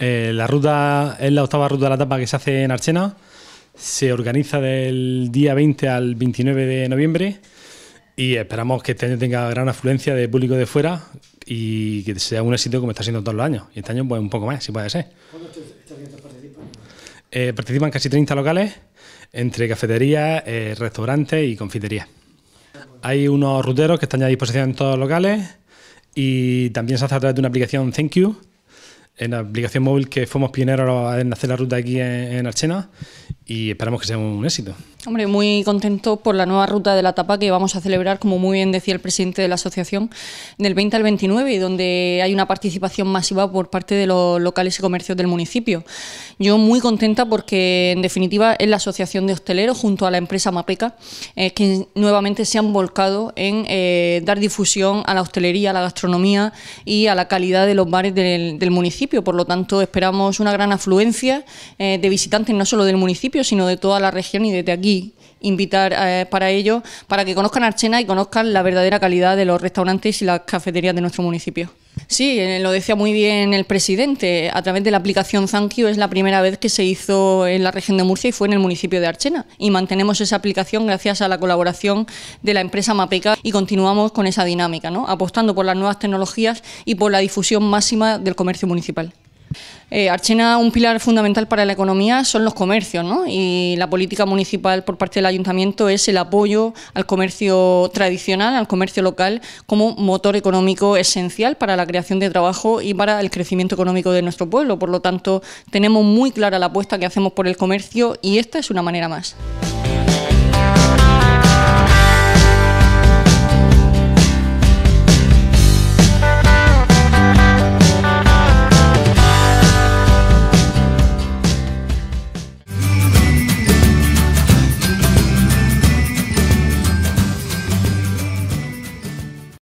Eh, la ruta es la octava ruta de la etapa que se hace en Archena. Se organiza del día 20 al 29 de noviembre y esperamos que este año tenga gran afluencia de público de fuera y que sea un éxito como está siendo todos los años. Y este año, pues un poco más, si puede ser. participan? Eh, participan casi 30 locales, entre cafeterías, eh, restaurantes y confiterías. Hay unos ruteros que están ya a disposición en todos los locales y también se hace a través de una aplicación Thank You en la aplicación móvil que fuimos pioneros en hacer la ruta aquí en, en Archena y esperamos que sea un éxito. Hombre, muy contento por la nueva ruta de la etapa... que vamos a celebrar, como muy bien decía el presidente de la asociación, del 20 al 29, donde hay una participación masiva por parte de los locales y comercios del municipio. Yo muy contenta porque, en definitiva, es la asociación de hosteleros junto a la empresa Mapeca eh, que nuevamente se han volcado en eh, dar difusión a la hostelería, a la gastronomía y a la calidad de los bares del, municipio. Por lo tanto, esperamos una gran afluencia eh, de visitantes, no solo del municipio, sino de toda la región y desde aquí invitar eh, para ello, para que conozcan Archena y conozcan la verdadera calidad de los restaurantes y las cafeterías de nuestro municipio. Sí, eh, lo decía muy bien el presidente. A través de la aplicación Zanquio es la primera vez que se hizo en la región de Murcia y fue en el municipio de Archena. Y mantenemos esa aplicación gracias a la colaboración de la empresa Mapeca y continuamos con esa dinámica, apostando por las nuevas tecnologías y por la difusión máxima del comercio municipal. Eh, Archena, un pilar fundamental para la economía son los comercios, ¿no? Y la política municipal por parte del ayuntamiento es el apoyo al comercio tradicional, al comercio local, como motor económico esencial para la creación de trabajo y para el crecimiento económico de nuestro pueblo. Por lo tanto, tenemos muy clara la apuesta que hacemos por el comercio y esta es una manera más.